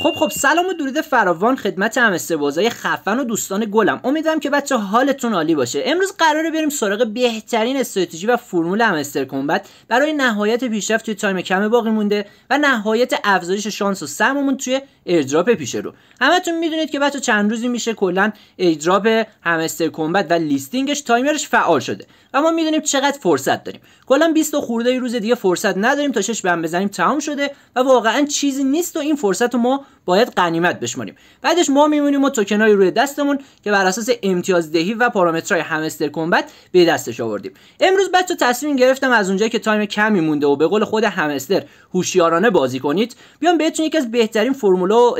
خب خب سلام و درود فراوان خدمت همه بازای خفن و دوستان گلم امیدوارم که بچه حالتون عالی باشه امروز قراره بریم سراغ بهترین استراتژی و فرمول همستر کنبت برای نهایت پیشرفت توی تایم کم باقی مونده و نهایت افزایش شانس و سهممون توی ایردراپ پیش رو همتون میدونید که بچه چند روزی میشه کلا ایردراپ همستر کمبت و لیستینگش تایمرش فعال شده و ما میدونیم چقدر فرصت داریم کلا 20 خورده روز دیگه فرصت نداریم تا شش هم بزنیم تمام شده و واقعا چیزی نیست و این فرصت رو ما باید قنیمت بشماریم بعدش ما میمونیم و های روی دستمون که بر اساس دهی و پارامترهای همستر کمبت به دستش آوردیم امروز بچه تصمیم گرفتم از اونجایی که تایم کمی مونده و به قول خود همستر هوشیارانه بازی کنید بیام بهتون یکی از بهترین فرمولا و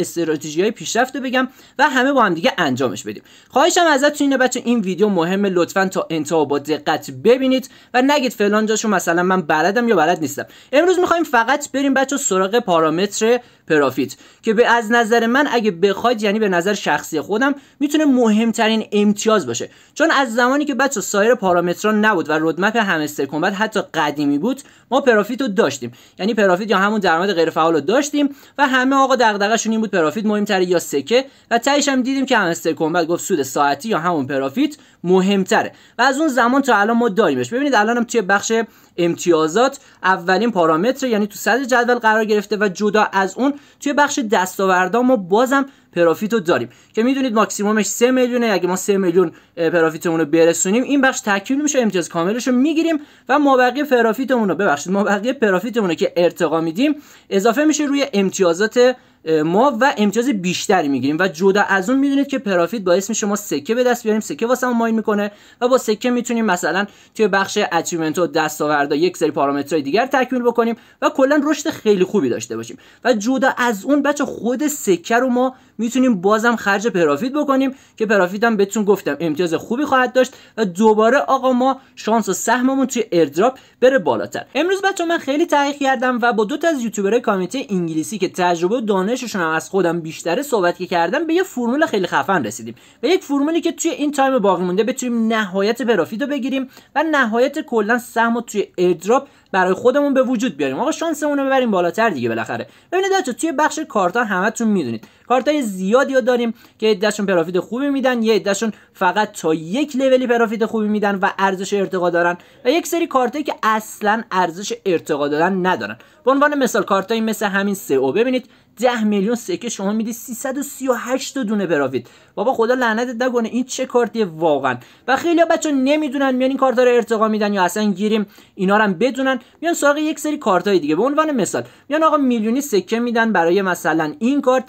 های پیشرفته بگم و همه با هم دیگه انجامش بدیم خواهشم ازتون اینه بچه این ویدیو مهم لطفا تا انتها با دقت ببینید و نگید فلان جاشو مثلا من بلدم یا بلد نیستم امروز میخوایم فقط بریم بچه سراغ پارامتر پرافیت که به از نظر من اگه بخواید یعنی به نظر شخصی خودم میتونه مهمترین امتیاز باشه چون از زمانی که بچه سایر پارامتران نبود و رودمپ همستر کمبت حتی قدیمی بود ما پرافیت رو داشتیم یعنی پرافیت یا همون درآمد غیر فعال رو داشتیم و همه آقا دغدغه‌شون این بود پرافیت مهمتره یا سکه و تهش هم دیدیم که همستر کمبت گفت سود ساعتی یا همون پرافیت مهمتره و از اون زمان تا الان ما داریمش ببینید الانم توی بخش امتیازات اولین پارامتر یعنی تو صدر جدول قرار گرفته و جدا از اون توی بخش دستاورد وردامو بازم پرافیت رو داریم که میدونید ماکسیمومش 3 میلیونه اگه ما 3 میلیون پرافیتمون رو برسونیم این بخش تکمیل میشه امتیاز کاملش رو میگیریم و مابقی پرافیتمون رو ببخشید مابقی پرافیتمون رو که ارتقا میدیم اضافه میشه روی امتیازات ما و امتیاز بیشتری میگیریم و جدا از اون میدونید که پرافیت باعث میشه ما سکه به دست بیاریم سکه واسه ما ماین میکنه و با سکه میتونیم مثلا توی بخش اچیومنت و دستاوردها یک سری پارامترهای دیگر تکمیل بکنیم و کلا رشد خیلی خوبی داشته باشیم و جدا از اون بچه خود سکه رو ما میتونیم بازم خرج پرافیت بکنیم که پرافیت هم بهتون گفتم امتیاز خوبی خواهد داشت و دوباره آقا ما شانس و سهممون توی ایردراپ بره بالاتر امروز بچه من خیلی تحقیق کردم و با دو تا از یوتیوبرهای کامیته انگلیسی که تجربه و دانششون هم از خودم بیشتره صحبت که کردم به یه فرمول خیلی خفن رسیدیم به یک فرمولی که توی این تایم باقی مونده بتونیم نهایت پرافیت رو بگیریم و نهایت کلا سهم توی ایردراپ برای خودمون به وجود بیاریم آقا شانسمون رو ببریم بالاتر دیگه بالاخره ببینید بچا توی بخش کارتا همتون میدونید کارتای زیادی رو داریم که عدهشون پرافیت خوبی میدن یه عدهشون فقط تا یک لولی پرافیت خوبی میدن و ارزش ارتقا دارن و یک سری کارتایی که اصلا ارزش ارتقا دادن ندارن به عنوان مثال کارتایی مثل همین او ببینید 10 میلیون سکه شما میدی 338 دونه پرافیت بابا خدا لعنتت نکنه این چه کارتیه واقعا و خیلی بچا نمیدونن میان این کارتا رو ارتقا میدن یا اصلا گیریم اینا رو هم بدونن میان سراغ یک سری کارتای دیگه به عنوان مثال میان آقا میلیونی سکه میدن برای مثلا این کارت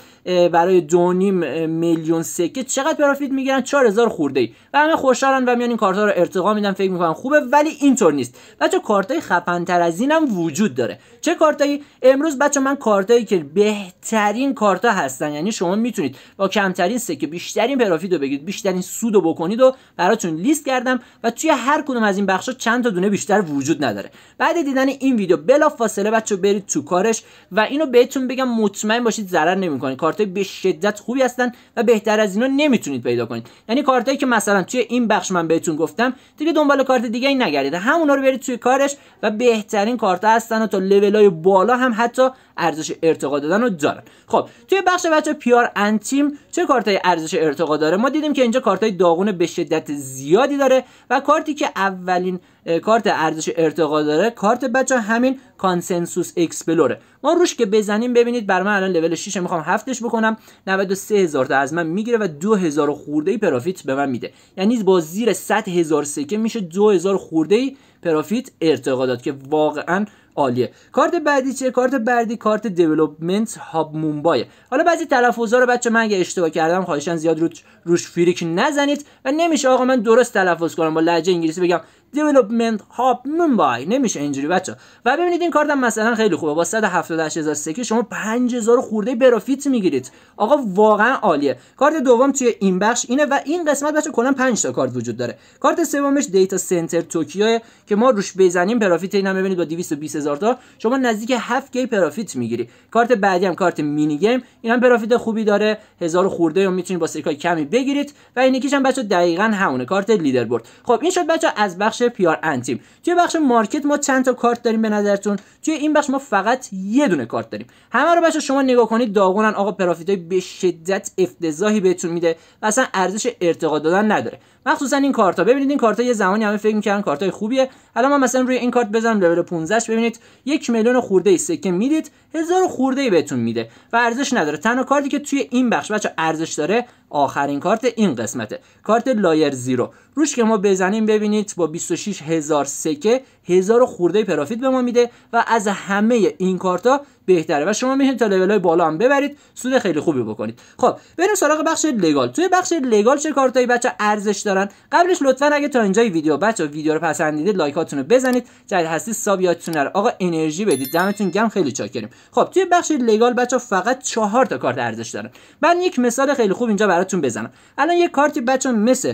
برای دونیم میلیون سکه چقدر پروفیت میگیرن 4000 خورده ای و همه خوشحالن و میان این کارتا رو ارتقا میدن فکر میکنن خوبه ولی اینطور نیست بچا کارتای خفن تر از اینم وجود داره چه کارتایی امروز بچا من کارتایی که بهترین کارتا هستن یعنی شما میتونید با کمترین سکه بیشتر بیشترین پرافیت رو بگیرید بیشترین سود رو بکنید و براتون لیست کردم و توی هر کدوم از این بخشا چند تا دونه بیشتر وجود نداره بعد دیدن این ویدیو بلا فاصله بچه برید تو کارش و اینو بهتون بگم مطمئن باشید ضرر نمیکنید کارتای به شدت خوبی هستن و بهتر از اینا نمیتونید پیدا کنید یعنی کارتایی که مثلا توی این بخش من بهتون گفتم دیگه دنبال کارت دیگه ای نگردید همونا رو برید توی کارش و بهترین کارتا هستن و تا لولای بالا هم حتی ارزش ارتقا دادن رو دارن خب توی بخش بچه پیار انتیم چه کارتای ارزش ارتقا داره ما دیدیم که اینجا کارت های داغون به شدت زیادی داره و کارتی که اولین کارت ارزش ارتقا داره کارت بچه همین کانسنسوس اکسپلوره ما روش که بزنیم ببینید بر من الان لول 6 میخوام هفتش بکنم 93 هزار تا از من میگیره و 2000 خورده ای پرافیت به من میده یعنی با زیر 100 هزار سکه میشه 2000 خورده ای پرافیت ارتقا داد که واقعا عالیه کارت بعدی چیه کارت بعدی کارت دیولپمنت هاب مومبای حالا بعضی تلفظا رو بچه من اگه اشتباه کردم خواهشان زیاد روش, روش فریک نزنید و نمیشه آقا من درست تلفظ کنم با لهجه انگلیسی بگم Development هاب ممبای نمیشه اینجوری بچه و ببینید این کارت هم مثلا خیلی خوبه با 178000 سکه شما 5000 خورده برافیت میگیرید آقا واقعا عالیه کارت دوم توی این بخش اینه و این قسمت بچه کلا 5 تا کارت وجود داره کارت سومش دیتا سنتر توکیو که ما روش بزنیم پرافیت اینا ببینید با 220000 تا شما نزدیک 7 کی پرافیت میگیری کارت بعدی هم کارت مینی گیم این هم پرافیت خوبی داره هزار خورده رو میتونید با سکه کمی بگیرید و این یکیش هم بچه دقیقاً همونه کارت لیدربورد خب این شد بچه از بخش بخش پیار انتیم توی بخش مارکت ما چند تا کارت داریم به نظرتون توی این بخش ما فقط یه دونه کارت داریم همه رو بچه شما نگاه کنید داغونن آقا پرافیتای به شدت افتضاحی بهتون میده و اصلا ارزش ارتقا دادن نداره مخصوصا این کارتا ببینید این کارتا یه زمانی همه فکر کارت کارتای خوبیه حالا ما مثلا روی این کارت بزنم لول 15 ببینید یک میلیون خورده ای سکه میدید هزار خورده ای بهتون میده و ارزش نداره تنها کارتی که توی این بخش بچه ارزش داره آخرین کارت این قسمته کارت لایر زیرو روش که ما بزنیم ببینید با 26 هزار سکه هزار خورده پرافیت به ما میده و از همه این کارتا بهتره و شما میتونید تا لول های بالا هم ببرید سود خیلی خوبی بکنید خب بریم سراغ بخش لگال توی بخش لگال چه کارتایی بچه ارزش دارن قبلش لطفا اگه تا اینجای ویدیو بچه ویدیو رو پسندیدید لایکاتونو رو بزنید جدید هستی ساب یادتون رو آقا انرژی بدید دمتون گم خیلی چاکریم خب توی بخش لگال بچه فقط چهار تا کارت ارزش دارن من یک مثال خیلی خوب اینجا براتون بزنم الان یه کارتی بچه مثل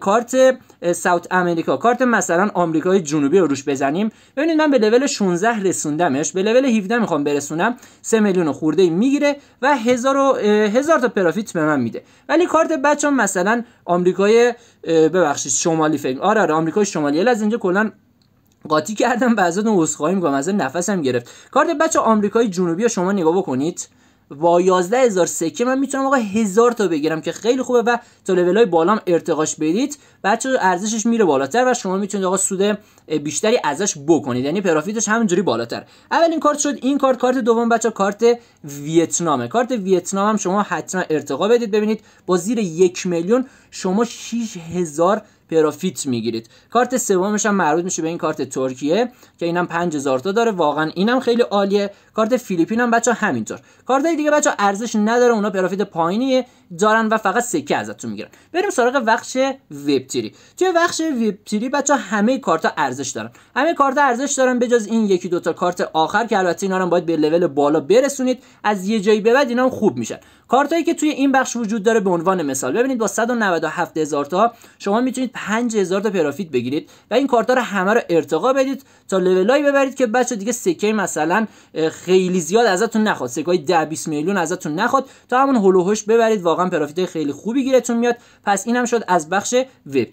کارت ساوت امریکا کارت مثلا آمریکای جنوبی رو روش بزنیم ببینید من به لول 16 رسوندمش به لول 17 میخوام برسونم سه میلیون خورده میگیره و هزار, هزار تا پرافیت به من میده ولی کارت بچه مثلا آمریکای ببخشید شمالی فکر آره آره آمریکای شمالی از اینجا کلا قاطی کردم بعضاتون عذرخواهی میکنم از نفسم گرفت کارت بچه آمریکای جنوبی شما نگاه بکنید و 11000 سکه من میتونم آقا هزار تا بگیرم که خیلی خوبه و تا های بالام ارتقاش بدید بچه ارزشش میره بالاتر و شما میتونید آقا سود بیشتری ازش بکنید یعنی پرافیتش همینجوری بالاتر این کارت شد این کارت کارت دوم بچه کارت ویتنامه کارت ویتنام هم شما حتما ارتقا بدید ببینید با زیر یک میلیون شما 6000 پرافیت میگیرید کارت سومش هم مربوط میشه به این کارت ترکیه که اینم 5000 تا داره واقعا اینم خیلی عالیه کارت فیلیپین هم بچه همینطور کارت دیگه بچه ارزش نداره اونا پرافیت پایینیه دارن و فقط سکه ازتون میگیرن بریم سراغ بخش وب تری توی بخش وب تری بچا همه کارت ارزش دارن همه کارت ارزش دارن بجز این یکی دوتا کارت آخر که البته اینا رو باید به لول بالا برسونید از یه جایی به بعد اینا خوب میشن کارتایی که توی این بخش وجود داره به عنوان مثال ببینید با 197 هزار تا شما میتونید 5000 تا پرافیت بگیرید و این کارتا رو همه رو ارتقا بدید تا لولایی ببرید که بچا دیگه سکه مثلا خیلی زیاد ازتون نخواد سکه 10 20 میلیون ازتون نخواد تا همون هلوهوش ببرید و واقعا پرافیت خیلی خوبی گیرتون میاد پس هم شد از بخش وب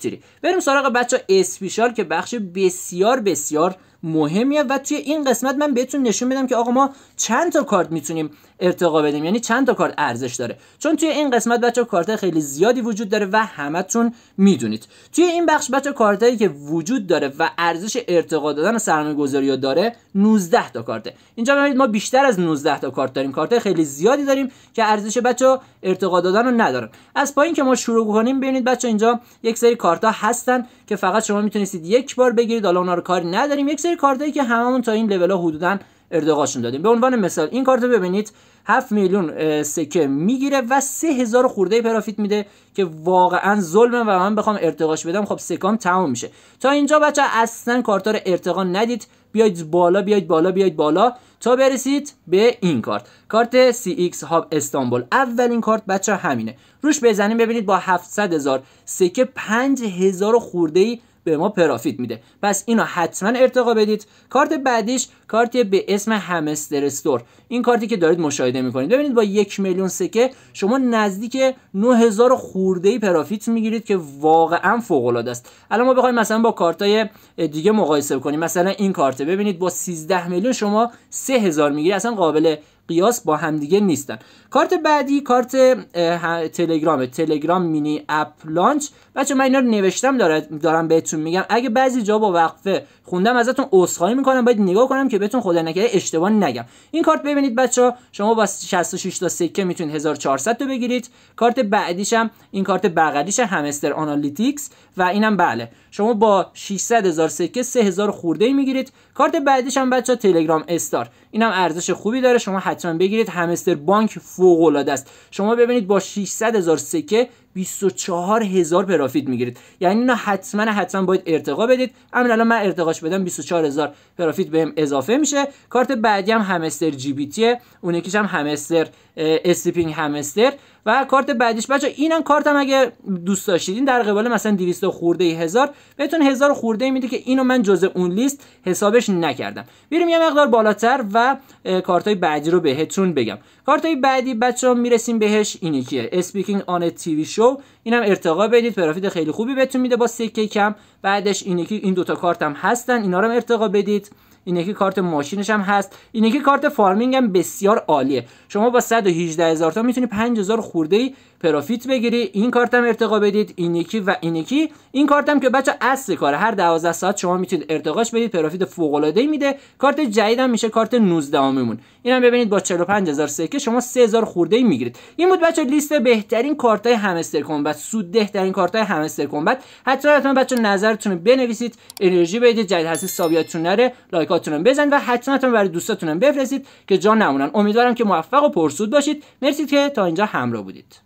بریم سراغ بچه اسپیشال که بخش بسیار بسیار مهمیه و توی این قسمت من بهتون نشون میدم که آقا ما چند تا کارت میتونیم ارتقا بدیم یعنی چند تا کارت ارزش داره چون توی این قسمت بچه کارت خیلی زیادی وجود داره و همتون میدونید توی این بخش بچه کارتایی که وجود داره و ارزش ارتقا دادن سرمایه گذاری داره 19 تا کارته اینجا ببینید ما بیشتر از 19 تا کارت داریم کارت خیلی زیادی داریم که ارزش بچه ارتقا دادن رو ندارن از پایین که ما شروع کنیم ببینید بچه اینجا یک سری کارت ها هستن که فقط شما میتونید یک بار بگیرید حالا اونا رو کاری نداریم یک سری سری کارتایی که هممون تا این لول ها حدودا ارتقاشون دادیم به عنوان مثال این کارت ببینید 7 میلیون سکه میگیره و 3000 خورده پرافیت میده که واقعا ظلمه و من بخوام ارتقاش بدم خب سکام تمام میشه تا اینجا بچه اصلا کارتا رو ارتقا ندید بیایید بالا بیایید بالا بیایید بالا تا برسید به این کارت کارت CX هاب استانبول اولین کارت بچه همینه روش بزنیم ببینید با 700 هزار سکه 5000 خورده ای به ما پرافیت میده پس اینو حتما ارتقا بدید کارت بعدیش کارتی به اسم همستر استور این کارتی که دارید مشاهده میکنید ببینید با یک میلیون سکه شما نزدیک 9000 خورده ای پرافیت میگیرید که واقعا فوق العاده است الان ما بخوایم مثلا با کارتای دیگه مقایسه کنیم مثلا این کارته ببینید با 13 میلیون شما 3000 میگیرید اصلا قابل قیاس با همدیگه نیستن کارت بعدی کارت تلگرام تلگرام مینی اپ لانچ بچه من اینا رو نوشتم دارم بهتون میگم اگه بعضی جا با وقفه خوندم ازتون عذرخواهی میکنم باید نگاه کنم که بهتون خدا نکرده اشتباه نگم این کارت ببینید بچه شما با 66 تا سکه میتونید 1400 تو بگیرید کارت بعدیش هم این کارت بغلیش همستر آنالیتیکس و اینم بله شما با 600 هزار سکه 3000 خورده ای میگیرید کارت بعدیش هم بچه تلگرام استار اینم ارزش خوبی داره شما حتما بگیرید همستر بانک فوق العاده است شما ببینید با 600 هزار سکه 24 هزار پرافیت میگیرید یعنی اینو حتما حتما باید ارتقا بدید همین الان من ارتقاش بدم 24 هزار پرافیت بهم اضافه میشه کارت بعدی هم همستر جی بی تیه اون یکیش هم همستر استیپینگ همستر و کارت بعدیش بچه اینم کارتم اگه دوست داشتید این در قبال مثلا 200 خورده هزار بهتون هزار خورده میده که اینو من جزء اون لیست حسابش نکردم میریم یه مقدار بالاتر و کارت های بعدی رو بهتون بگم کارت های بعدی بچه ها میرسیم بهش کیه speaking اسپیکینگ آن tv شو اینم ارتقا بدید پرافیت خیلی خوبی بهتون میده با سکه کم بعدش اینی که این دوتا کارت هم هستن اینا رو ارتقا بدید این یکی کارت ماشینش هم هست این یکی کارت فارمینگ هم بسیار عالیه شما با 118 هزار تا میتونی 5000 خورده ای پرافیت بگیری این کارتم ارتقا بدید این یکی و این یکی این کارتم که بچه اصل کاره هر 12 ساعت شما میتونید ارتقاش بدید پرافیت فوق العاده ای میده کارت جدیدم میشه کارت 19 امیمون اینم ببینید با 45000 سکه شما 3000 خورده ای میگیرید این بود بچه لیست بهترین کارت های همستر کمبت سود ده ترین کارت های همستر کمبت حتما حتما بچه نظرتون بنویسید انرژی بدید جدید هستی سابیاتون نره لایکاتون رو بزنید و حتما حتما برای دوستاتون بفرستید که جا نمونن امیدوارم که موفق و پرسود باشید مرسی که تا اینجا همراه بودید